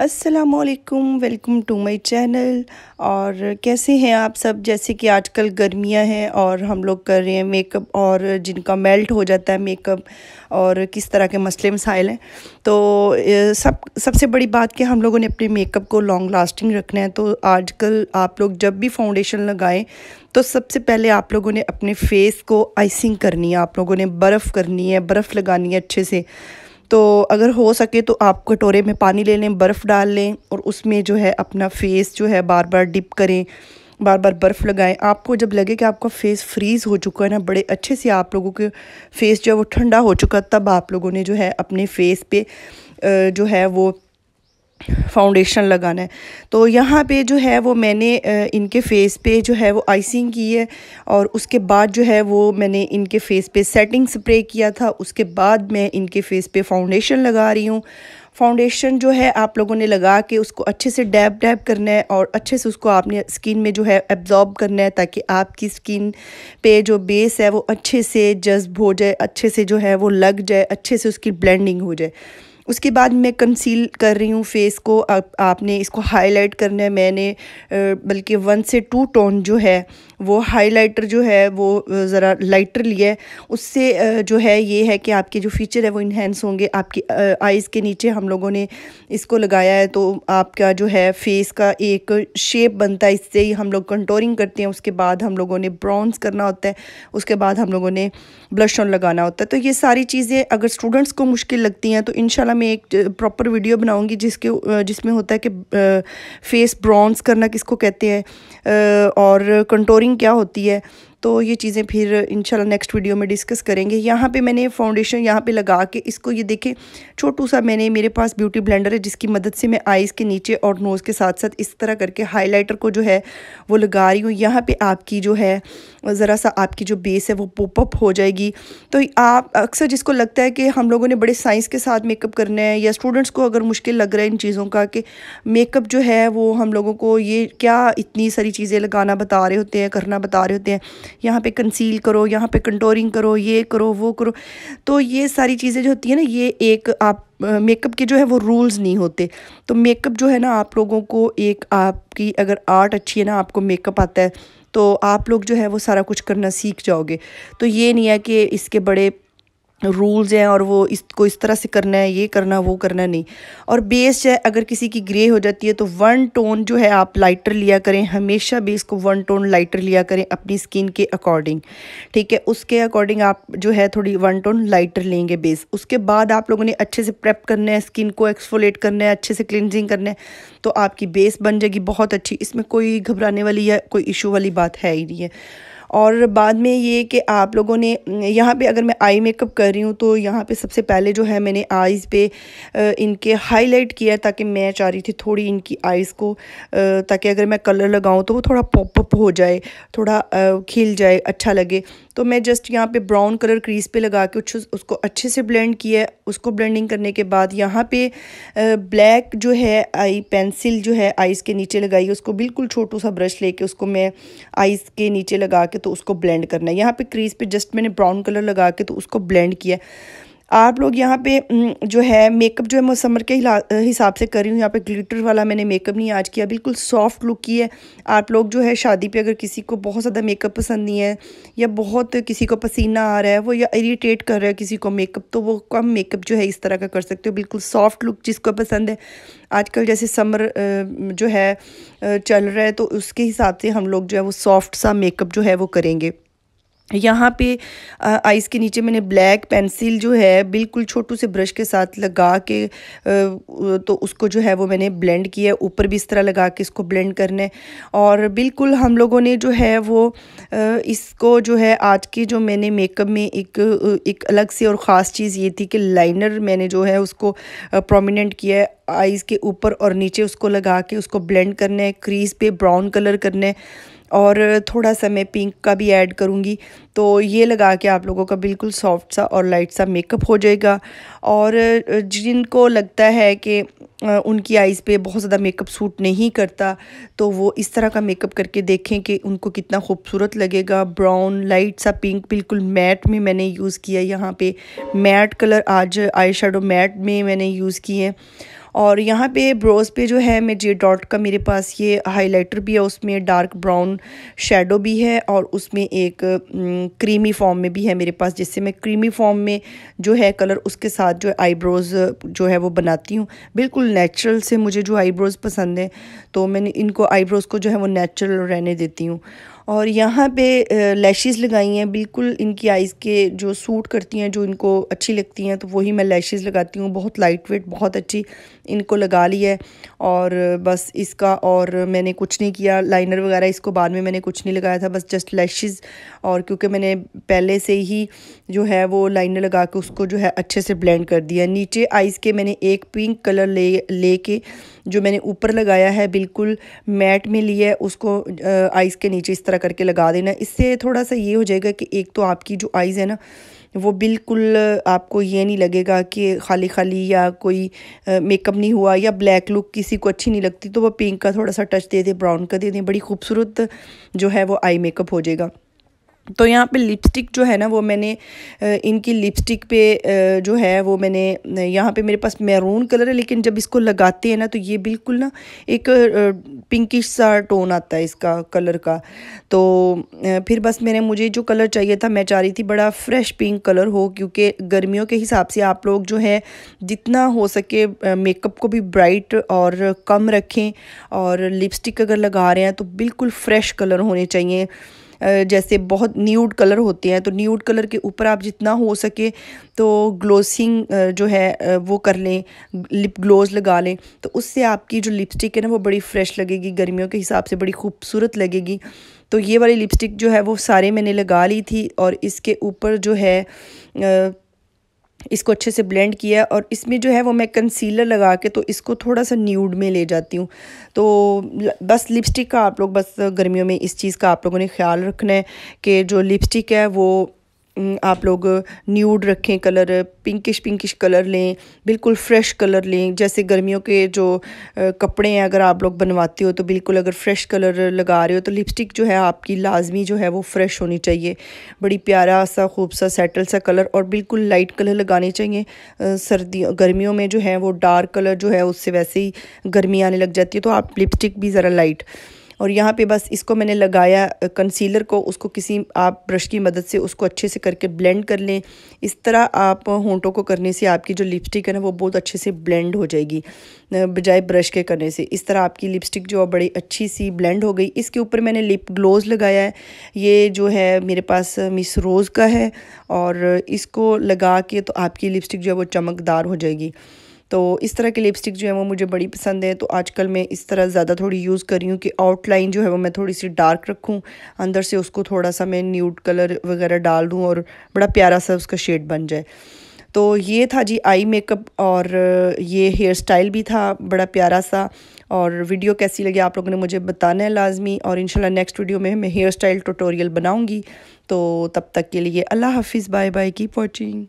अस्सलाम welcome to my channel और कैसे हैं आप सब जैसे कि आजकल गर्मियां हैं और हम लोग कर रहे हैं मेकअप और जिनका मेल्ट हो जाता है मेकअप और किस तरह के मसले मसाइल हैं तो सब सबसे बड़ी बात कि हम लोगों ने अपने मेकअप को लॉन्ग लास्टिंग रखना है तो आजकल आप लोग जब भी फाउंडेशन लगाएं तो सबसे पहले आप लोगों ने अपने फेस को आइसिंग करनी है आप लोगों ने बर्फ़ करनी है बर्फ़ लगानी है अच्छे से तो अगर हो सके तो आप कटोरे में पानी ले लें बर्फ़ डाल लें और उसमें जो है अपना फेस जो है बार बार डिप करें बार बार बर्फ़ लगाएं आपको जब लगे कि आपका फ़ेस फ्रीज़ हो चुका है ना बड़े अच्छे से आप लोगों के फेस जो है वो ठंडा हो चुका तब आप लोगों ने जो है अपने फेस पे जो है वो फाउंडेशन लगाना है तो यहाँ पे जो है वो मैंने इनके फेस पे जो है वो आइसिंग की है और उसके बाद जो है वो मैंने इनके फेस पे सेटिंग स्प्रे किया था उसके बाद मैं इनके फेस पे फाउंडेशन लगा रही हूँ फाउंडेशन जो है आप लोगों ने लगा के उसको अच्छे से डैब डैब करना है और अच्छे से उसको आपने स्किन में जो है एब्ज़ॉर्ब करना है ताकि आपकी स्किन पे जो बेस है वो अच्छे से जज्ब हो जाए अच्छे से जो है वो लग जाए अच्छे से उसकी ब्लेंडिंग हो जाए उसके बाद मैं कंसील कर रही हूँ फेस को आप, आपने इसको हाईलाइट करना है मैंने बल्कि वन से टू टोन जो है वो हाईलाइटर जो है वो ज़रा लाइटर लिया है उससे जो है ये है कि आपके जो फीचर है वो इन्हेंस होंगे आपकी आइज़ के नीचे हम लोगों ने इसको लगाया है तो आपका जो है फेस का एक शेप बनता है इससे ही हम लोग कंटोरिंग करते हैं उसके बाद हम लोगों ने ब्राउन्स करना होता है उसके बाद हम लोगों ने ब्लश ऑन लगाना होता है तो ये सारी चीज़ें अगर स्टूडेंट्स को मुश्किल लगती हैं तो इन मैं एक प्रॉपर वीडियो बनाऊंगी जिसके जिसमें होता है कि फेस ब्रॉन्स करना किसको कहते हैं और कंटोरिंग क्या होती है तो ये चीज़ें फिर इंशाल्लाह नेक्स्ट वीडियो में डिस्कस करेंगे यहाँ पे मैंने फाउंडेशन यहाँ पे लगा के इसको ये देखें छोटू सा मैंने मेरे पास ब्यूटी ब्लेंडर है जिसकी मदद से मैं आइज़ के नीचे और नोज़ के साथ साथ इस तरह करके हाईलाइटर को जो है वो लगा रही हूँ यहाँ पर आपकी जो है ज़रा सा आपकी जो बेस है वो पोपअप हो जाएगी तो आप अक्सर जिसको लगता है कि हम लोगों ने बड़े साइंस के साथ मेकअप करना है या स्टूडेंट्स को अगर मुश्किल लग रहा है इन चीज़ों का कि मेकअप जो है वो हम लोगों को ये क्या इतनी सारी चीज़ें लगाना बता रहे होते हैं करना बता रहे होते हैं यहाँ पे कंसील करो यहाँ पे कंटोरिंग करो ये करो वो करो तो ये सारी चीज़ें जो होती है ना ये एक आप मेकअप के जो है वो रूल्स नहीं होते तो मेकअप जो है ना आप लोगों को एक आपकी अगर आर्ट अच्छी है ना आपको मेकअप आता है तो आप लोग जो है वो सारा कुछ करना सीख जाओगे तो ये नहीं है कि इसके बड़े रूल्स हैं और वो इसको इस तरह से करना है ये करना वो करना नहीं और बेस जो है अगर किसी की ग्रे हो जाती है तो वन टोन जो है आप लाइटर लिया करें हमेशा बेस को वन टोन लाइटर लिया करें अपनी स्किन के अकॉर्डिंग ठीक है उसके अकॉर्डिंग आप जो है थोड़ी वन टोन लाइटर लेंगे बेस उसके बाद आप लोगों ने अच्छे से प्रेप करना है स्किन को एक्सफोलेट करना है अच्छे से क्लिनजिंग करना है तो आपकी बेस बन जाएगी बहुत अच्छी इसमें कोई घबराने वाली या कोई इशू वाली बात है ही नहीं है और बाद में ये कि आप लोगों ने यहाँ पे अगर मैं आई मेकअप कर रही हूँ तो यहाँ पे सबसे पहले जो है मैंने आइज़ पे इनके हाईलाइट किया ताकि मैं चाह रही थी थोड़ी इनकी आइज़ को ताकि अगर मैं कलर लगाऊँ तो वो थोड़ा पॉपअप हो जाए थोड़ा खिल जाए अच्छा लगे तो मैं जस्ट यहाँ पे ब्राउन कलर क्रीज पे लगा के उसको अच्छे से ब्लेंड किया उसको ब्लेंडिंग करने के बाद यहाँ पे ब्लैक जो है आई पेंसिल जो है आइज़ के नीचे लगाई उसको बिल्कुल छोटू सा ब्रश लेके उसको मैं आइज़ के नीचे लगा के तो उसको ब्लेंड करना है यहाँ पे क्रीज पे जस्ट मैंने ब्राउन कलर लगा के तो उसको ब्लेंड किया है आप लोग यहाँ पे जो है मेकअप जो है मैं समर के हिसाब से कर रही हूँ यहाँ पे ग्लिटर वाला मैंने मेकअप नहीं आज किया बिल्कुल सॉफ्ट लुक की है आप लोग जो है शादी पे अगर किसी को बहुत ज़्यादा मेकअप पसंद नहीं है या बहुत किसी को पसीना आ रहा है वो या इरीटेट कर रहा है किसी को मेकअप तो वो कम मेकअप जो है इस तरह का कर सकते हो बिल्कुल सॉफ्ट लुक जिसको पसंद है आजकल जैसे समर जो है चल रहा है तो उसके हिसाब से हम लोग जो है वो सॉफ्ट सा मेकअप जो है वो करेंगे यहाँ पे आइज़ के नीचे मैंने ब्लैक पेंसिल जो है बिल्कुल छोटू से ब्रश के साथ लगा के तो उसको जो है वो मैंने ब्लेंड किया ऊपर भी इस तरह लगा के इसको ब्लेंड करना है और बिल्कुल हम लोगों ने जो है वो इसको जो है आज के जो मैंने मेकअप में एक एक अलग से और ख़ास चीज़ ये थी कि लाइनर मैंने जो है उसको प्रोमिनेंट किया है आइज़ के ऊपर और नीचे उसको लगा के उसको ब्लेंड करना है क्रीज पे ब्राउन कलर करना है और थोड़ा सा मैं पिंक का भी ऐड करूँगी तो ये लगा के आप लोगों का बिल्कुल सॉफ्ट सा और लाइट सा मेकअप हो जाएगा और जिनको लगता है कि उनकी आइज़ पे बहुत ज़्यादा मेकअप सूट नहीं करता तो वो इस तरह का मेकअप करके देखें कि उनको कितना खूबसूरत लगेगा ब्राउन लाइट सा पिंक बिल्कुल मैट में मैंने यूज़ किया यहाँ पे मैट कलर आज आई मैट में मैंने यूज़ किए हैं और यहाँ पे ब्रोज़ पे जो है मैं जे डॉट का मेरे पास ये हाइलाइटर भी है उसमें डार्क ब्राउन शेडो भी है और उसमें एक क्रीमी फॉर्म में भी है मेरे पास जिससे मैं क्रीमी फॉर्म में जो है कलर उसके साथ जो आईब्रोज़ जो है वो बनाती हूँ बिल्कुल नेचुरल से मुझे जो आईब्रोज़ पसंद है तो मैंने इनको आईब्रोज़ को जो है वो नेचुरल रहने देती हूँ और यहाँ पे लैशेस लगाई हैं बिल्कुल इनकी आइज़ के जो सूट करती हैं जो इनको अच्छी लगती हैं तो वही मैं लैशेस लगाती हूँ बहुत लाइट वेट बहुत अच्छी इनको लगा ली है और बस इसका और मैंने कुछ नहीं किया लाइनर वगैरह इसको बाद में मैंने कुछ नहीं लगाया था बस जस्ट लैशेस और क्योंकि मैंने पहले से ही जो है वो लाइनर लगा के उसको जो है अच्छे से ब्लेंड कर दिया नीचे आइज़ के मैंने एक पिंक कलर ले ले के जो मैंने ऊपर लगाया है बिल्कुल मैट में लिया है उसको आइज़ के नीचे इस तरह करके लगा देना इससे थोड़ा सा ये हो जाएगा कि एक तो आपकी जो आइज़ है ना वो बिल्कुल आपको ये नहीं लगेगा कि खाली खाली या कोई मेकअप नहीं हुआ या ब्लैक लुक किसी को अच्छी नहीं लगती तो वो पिंक का थोड़ा सा टच दे दें ब्राउन का दे दें बड़ी खूबसूरत जो है वो आई मेकअप हो जाएगा तो यहाँ पे लिपस्टिक जो है ना वो मैंने इनकी लिपस्टिक पे जो है वो मैंने यहाँ पे मेरे पास मैरून कलर है लेकिन जब इसको लगाते हैं ना तो ये बिल्कुल ना एक पिंकिश सा टोन आता है इसका कलर का तो फिर बस मैंने मुझे जो कलर चाहिए था मैं चाह रही थी बड़ा फ्रेश पिंक कलर हो क्योंकि गर्मियों के हिसाब से आप लोग जो है जितना हो सके मेकअप को भी ब्राइट और कम रखें और लिपस्टिक अगर लगा रहे हैं तो बिल्कुल फ्रेश कलर होने चाहिए जैसे बहुत न्यूड कलर होते हैं तो न्यूड कलर के ऊपर आप जितना हो सके तो ग्लोसिंग जो है वो कर लें लिप ग्लोज लगा लें तो उससे आपकी जो लिपस्टिक है ना वो बड़ी फ्रेश लगेगी गर्मियों के हिसाब से बड़ी खूबसूरत लगेगी तो ये वाली लिपस्टिक जो है वो सारे मैंने लगा ली थी और इसके ऊपर जो है इसको अच्छे से ब्लेंड किया और इसमें जो है वो मैं कंसीलर लगा के तो इसको थोड़ा सा न्यूड में ले जाती हूँ तो बस लिपस्टिक का आप लोग बस गर्मियों में इस चीज़ का आप लोगों ने ख्याल रखना है कि जो लिपस्टिक है वो आप लोग न्यूड रखें कलर पिंकिश पिंकिश कलर लें बिल्कुल फ्रेश कलर लें जैसे गर्मियों के जो कपड़े हैं अगर आप लोग बनवाते हो तो बिल्कुल अगर फ्रेश कलर लगा रहे हो तो लिपस्टिक जो है आपकी लाजमी जो है वो फ्रेश होनी चाहिए बड़ी प्यारा सा खूब सा सेटल सा कलर और बिल्कुल लाइट कलर लगाने चाहिए सर्दी गर्मियों में जो है वो डार्क कलर जो है उससे वैसे ही गर्मी आने लग जाती है तो आप लिपस्टिक भी ज़रा लाइट और यहाँ पे बस इसको मैंने लगाया कंसीलर को उसको किसी आप ब्रश की मदद से उसको अच्छे से करके ब्लेंड कर लें इस तरह आप होंठों को करने से आपकी जो लिपस्टिक है ना वो बहुत अच्छे से ब्लेंड हो जाएगी बजाय ब्रश के करने से इस तरह आपकी लिपस्टिक जो बड़ी अच्छी सी ब्लेंड हो गई इसके ऊपर मैंने लिप ग्लोज लगाया है ये जो है मेरे पास मिस रोज़ का है और इसको लगा के तो आपकी लिपस्टिक जो है वो चमकदार हो जाएगी तो इस तरह के लिपस्टिक जो है वो मुझे बड़ी पसंद है तो आजकल मैं इस तरह ज़्यादा थोड़ी यूज़ कर रही हूँ कि आउटलाइन जो है वो मैं थोड़ी सी डार्क रखूँ अंदर से उसको थोड़ा सा मैं न्यूड कलर वगैरह डाल दूँ और बड़ा प्यारा सा उसका शेड बन जाए तो ये था जी आई मेकअप और ये हेयर स्टाइल भी था बड़ा प्यारा सा और वीडियो कैसी लगी आप लोगों ने मुझे बताना है लाजमी और इंशाल्लाह नेक्स्ट वीडियो में मैं हेयर स्टाइल ट्यूटोरियल बनाऊंगी तो तब तक के लिए अल्लाह हाफिज़ बाय बाय कीप वॉचिंग